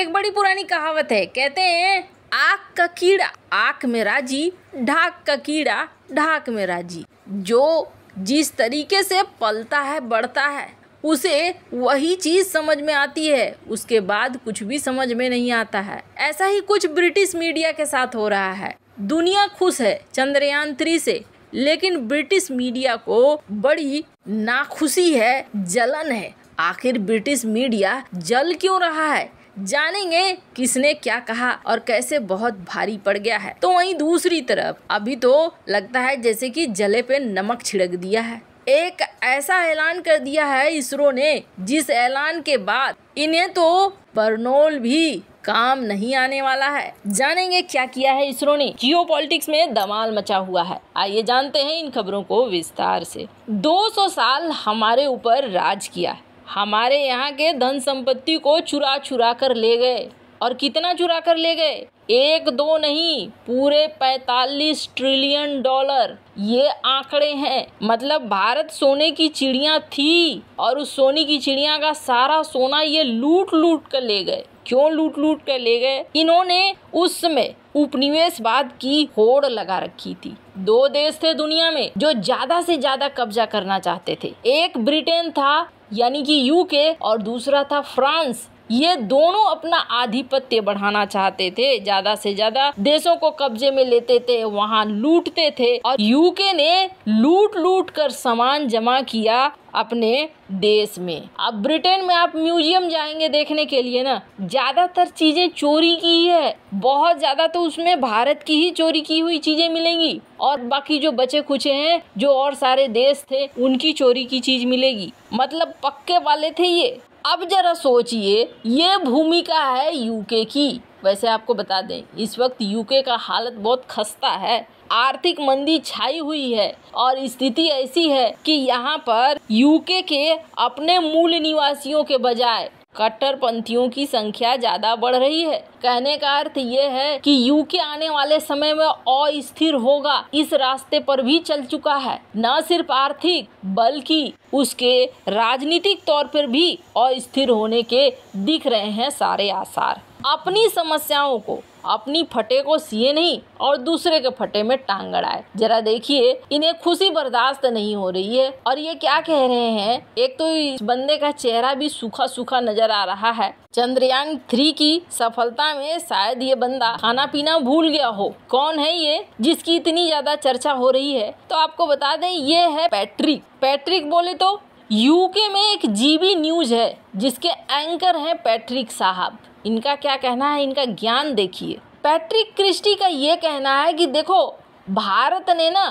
एक बड़ी पुरानी कहावत है कहते हैं आग का कीड़ा आग में राजी ढाक का कीड़ा ढाक में राजी जो जिस तरीके से पलता है बढ़ता है उसे वही चीज़ समझ में आती है उसके बाद कुछ भी समझ में नहीं आता है ऐसा ही कुछ ब्रिटिश मीडिया के साथ हो रहा है दुनिया खुश है चंद्रयान थ्री से लेकिन ब्रिटिश मीडिया को बड़ी नाखुशी है जलन है आखिर ब्रिटिश मीडिया जल क्यों रहा है जानेंगे किसने क्या कहा और कैसे बहुत भारी पड़ गया है तो वहीं दूसरी तरफ अभी तो लगता है जैसे कि जले पे नमक छिड़क दिया है एक ऐसा ऐलान कर दिया है इसरो ने जिस ऐलान के बाद इन्हें तो बर्नोल भी काम नहीं आने वाला है जानेंगे क्या किया है इसरो ने जियो पॉलिटिक्स में दमाल मचा हुआ है आइए जानते हैं इन खबरों को विस्तार से 200 साल हमारे ऊपर राज किया है हमारे यहाँ के धन संपत्ति को चुरा चुरा कर ले गए और कितना चुरा कर ले गए एक दो नहीं पूरे 45 ट्रिलियन डॉलर ये आंकड़े हैं मतलब भारत सोने की चिड़िया थी और उस सोने की चिड़िया का सारा सोना ये लूट लूट कर ले गए क्यों लूट लूट कर ले गए इन्होंने उस समय उपनिवेशवाद की होड़ लगा रखी थी दो देश थे दुनिया में जो ज्यादा से ज्यादा कब्जा करना चाहते थे एक ब्रिटेन था यानी कि यूके और दूसरा था फ्रांस ये दोनों अपना आधिपत्य बढ़ाना चाहते थे ज्यादा से ज्यादा देशों को कब्जे में लेते थे वहां लूटते थे और यूके ने लूट लूट कर सामान जमा किया अपने देश में अब ब्रिटेन में आप म्यूजियम जाएंगे देखने के लिए ना ज्यादातर चीजें चोरी की है बहुत ज्यादा तो उसमें भारत की ही चोरी की हुई चीजें मिलेंगी और बाकी जो बचे खुचे हैं जो और सारे देश थे उनकी चोरी की चीज मिलेगी मतलब पक्के वाले थे ये अब ज़रा सोचिए ये भूमिका है यूके की वैसे आपको बता दें इस वक्त यूके का हालत बहुत खस्ता है आर्थिक मंदी छाई हुई है और स्थिति ऐसी है कि यहाँ पर यूके के अपने मूल निवासियों के बजाय कट्टरपंथियों की संख्या ज़्यादा बढ़ रही है कहने का अर्थ ये है कि यूके आने वाले समय में अस्थिर होगा इस रास्ते पर भी चल चुका है न सिर्फ आर्थिक बल्कि उसके राजनीतिक तौर पर भी अस्थिर होने के दिख रहे हैं सारे आसार अपनी समस्याओं को अपनी फटे को सिए नहीं और दूसरे के फटे में टांग अड़ाए जरा देखिए इन्हें खुशी बर्दाश्त नहीं हो रही है और ये क्या कह रहे हैं एक तो इस बंदे का चेहरा भी सूखा सूखा नजर आ रहा है चंद्रयान थ्री की सफलता में शायद ये बंदा खाना पीना भूल गया हो कौन है ये जिसकी इतनी ज्यादा चर्चा हो रही है तो आपको बता दें ये है पैट्रिक पैट्रिक बोले तो यूके में एक जीबी न्यूज है जिसके एंकर हैं पैट्रिक साहब इनका क्या कहना है इनका ज्ञान देखिए पैट्रिक क्रिस्टी का ये कहना है कि देखो भारत ने ना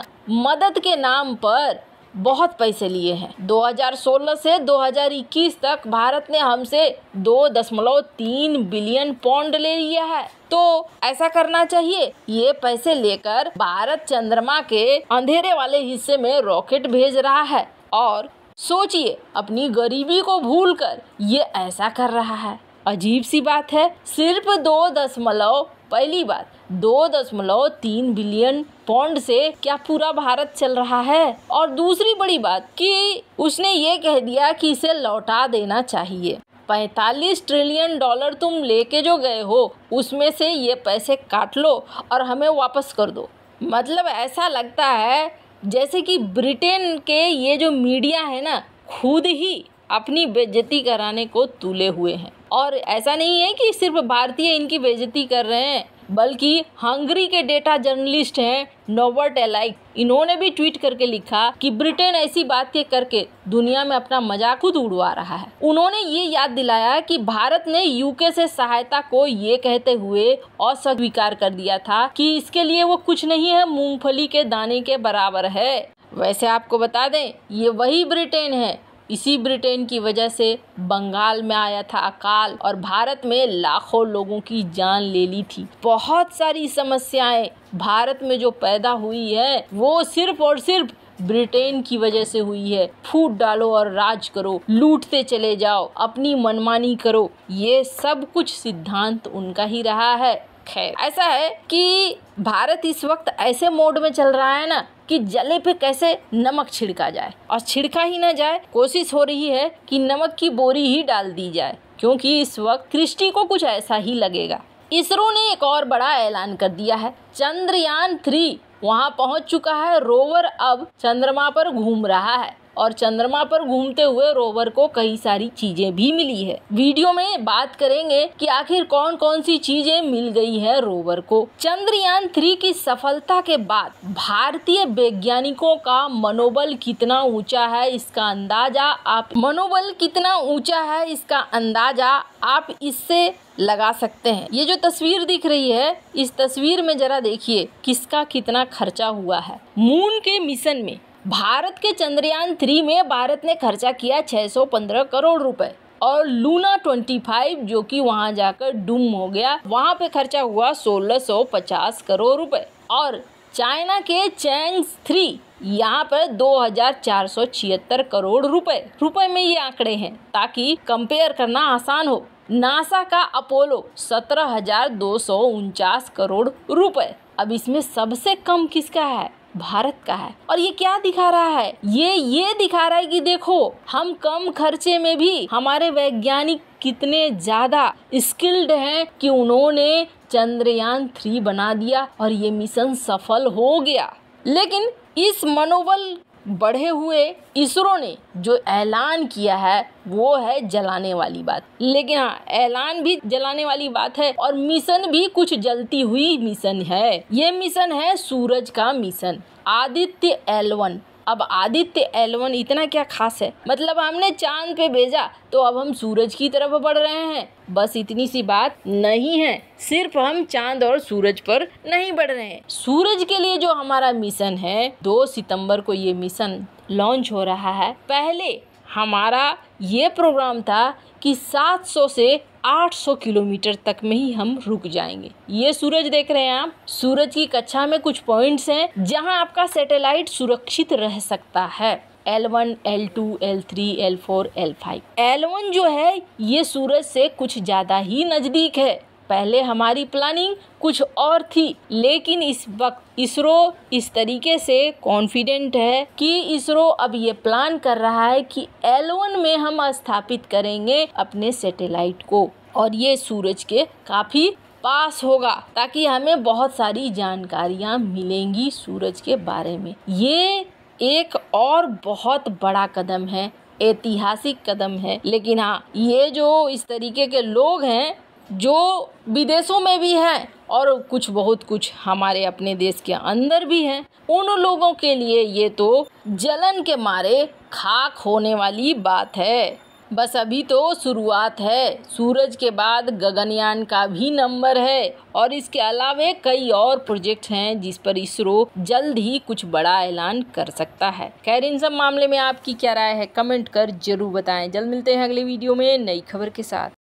मदद के नाम पर बहुत पैसे लिए हैं 2016 से 2021 तक भारत ने हमसे दो दशमलव तीन बिलियन पौंड ले लिया है तो ऐसा करना चाहिए ये पैसे लेकर भारत चंद्रमा के अंधेरे वाले हिस्से में रॉकेट भेज रहा है और सोचिए अपनी गरीबी को भूलकर ये ऐसा कर रहा है अजीब सी बात है सिर्फ दो दशमलव पहली बात दो दशमलव तीन बिलियन पौंड से क्या पूरा भारत चल रहा है और दूसरी बड़ी बात कि उसने ये कह दिया कि इसे लौटा देना चाहिए पैंतालीस ट्रिलियन डॉलर तुम लेके जो गए हो उसमें से ये पैसे काट लो और हमें वापस कर दो मतलब ऐसा लगता है जैसे कि ब्रिटेन के ये जो मीडिया है ना खुद ही अपनी बेज्जती कराने को तुले हुए हैं और ऐसा नहीं है कि सिर्फ भारतीय इनकी बेजती कर रहे हैं बल्कि हंगरी के डेटा जर्नलिस्ट हैं नोबर्ट एलाइक इन्होंने भी ट्वीट करके लिखा कि ब्रिटेन ऐसी बात के करके दुनिया में अपना मजाक खुद उड़वा रहा है उन्होंने ये याद दिलाया कि भारत ने यूके से सहायता को ये कहते हुए अस्वीकार कर दिया था कि इसके लिए वो कुछ नहीं है मूंगफली के दाने के बराबर है वैसे आपको बता दें ये वही ब्रिटेन है इसी ब्रिटेन की वजह से बंगाल में आया था अकाल और भारत में लाखों लोगों की जान ले ली थी बहुत सारी समस्याएं भारत में जो पैदा हुई है वो सिर्फ और सिर्फ ब्रिटेन की वजह से हुई है फूट डालो और राज करो लूटते चले जाओ अपनी मनमानी करो ये सब कुछ सिद्धांत उनका ही रहा है खैर ऐसा है कि भारत इस वक्त ऐसे मोड में चल रहा है ना कि जले पे कैसे नमक छिड़का जाए और छिड़का ही ना जाए कोशिश हो रही है कि नमक की बोरी ही डाल दी जाए क्योंकि इस वक्त कृष्टि को कुछ ऐसा ही लगेगा इसरो ने एक और बड़ा ऐलान कर दिया है चंद्रयान थ्री वहाँ पहुँच चुका है रोवर अब चंद्रमा पर घूम रहा है और चंद्रमा पर घूमते हुए रोवर को कई सारी चीजें भी मिली है वीडियो में बात करेंगे कि आखिर कौन कौन सी चीजें मिल गई है रोवर को चंद्रयान थ्री की सफलता के बाद भारतीय वैज्ञानिकों का मनोबल कितना ऊंचा है इसका अंदाजा आप मनोबल कितना ऊंचा है इसका अंदाजा आप इससे लगा सकते हैं ये जो तस्वीर दिख रही है इस तस्वीर में जरा देखिए किसका कितना खर्चा हुआ है मून के मिशन में भारत के चंद्रयान थ्री में भारत ने खर्चा किया 615 करोड़ रुपए और लूना 25 जो कि वहां जाकर डूम हो गया वहां पे खर्चा हुआ 1650 करोड़ रुपए और चाइना के चैंग थ्री यहाँ पर दो करोड़ रुपए रुपए में ये आंकड़े हैं ताकि कंपेयर करना आसान हो नासा का अपोलो सत्रह करोड़ रुपए अब इसमें सबसे कम किसका है भारत का है और ये क्या दिखा रहा है ये ये दिखा रहा है कि देखो हम कम खर्चे में भी हमारे वैज्ञानिक कितने ज्यादा स्किल्ड हैं कि उन्होंने चंद्रयान थ्री बना दिया और ये मिशन सफल हो गया लेकिन इस मनोबल बढ़े हुए इसरो ने जो ऐलान किया है वो है जलाने वाली बात लेकिन हाँ ऐलान भी जलाने वाली बात है और मिशन भी कुछ जलती हुई मिशन है ये मिशन है सूरज का मिशन आदित्य एलवन अब आदित्य एलवन इतना क्या खास है मतलब हमने चांद पे भेजा तो अब हम सूरज की तरफ बढ़ रहे हैं बस इतनी सी बात नहीं है सिर्फ हम चांद और सूरज पर नहीं बढ़ रहे हैं सूरज के लिए जो हमारा मिशन है दो सितंबर को ये मिशन लॉन्च हो रहा है पहले हमारा ये प्रोग्राम था कि 700 से 800 किलोमीटर तक में ही हम रुक जाएंगे ये सूरज देख रहे हैं आप सूरज की कक्षा में कुछ पॉइंट्स हैं जहां आपका सैटेलाइट सुरक्षित रह सकता है L1, L2, L3, L4, L5. L1 जो है ये सूरज से कुछ ज़्यादा ही नज़दीक है पहले हमारी प्लानिंग कुछ और थी लेकिन इस वक्त इसरो इस तरीके से कॉन्फिडेंट है कि इसरो अब ये प्लान कर रहा है कि एलोन में हम स्थापित करेंगे अपने सैटेलाइट को और ये सूरज के काफ़ी पास होगा ताकि हमें बहुत सारी जानकारियाँ मिलेंगी सूरज के बारे में ये एक और बहुत बड़ा कदम है ऐतिहासिक कदम है लेकिन हाँ ये जो इस तरीके के लोग हैं जो विदेशों में भी हैं और कुछ बहुत कुछ हमारे अपने देश के अंदर भी हैं उन लोगों के लिए ये तो जलन के मारे खाक होने वाली बात है बस अभी तो शुरुआत है सूरज के बाद गगनयान का भी नंबर है और इसके अलावे कई और प्रोजेक्ट हैं जिस पर इसरो जल्द ही कुछ बड़ा ऐलान कर सकता है खैर इन सब मामले में आपकी क्या राय है कमेंट कर जरूर बताएं जल्द मिलते हैं अगले वीडियो में नई खबर के साथ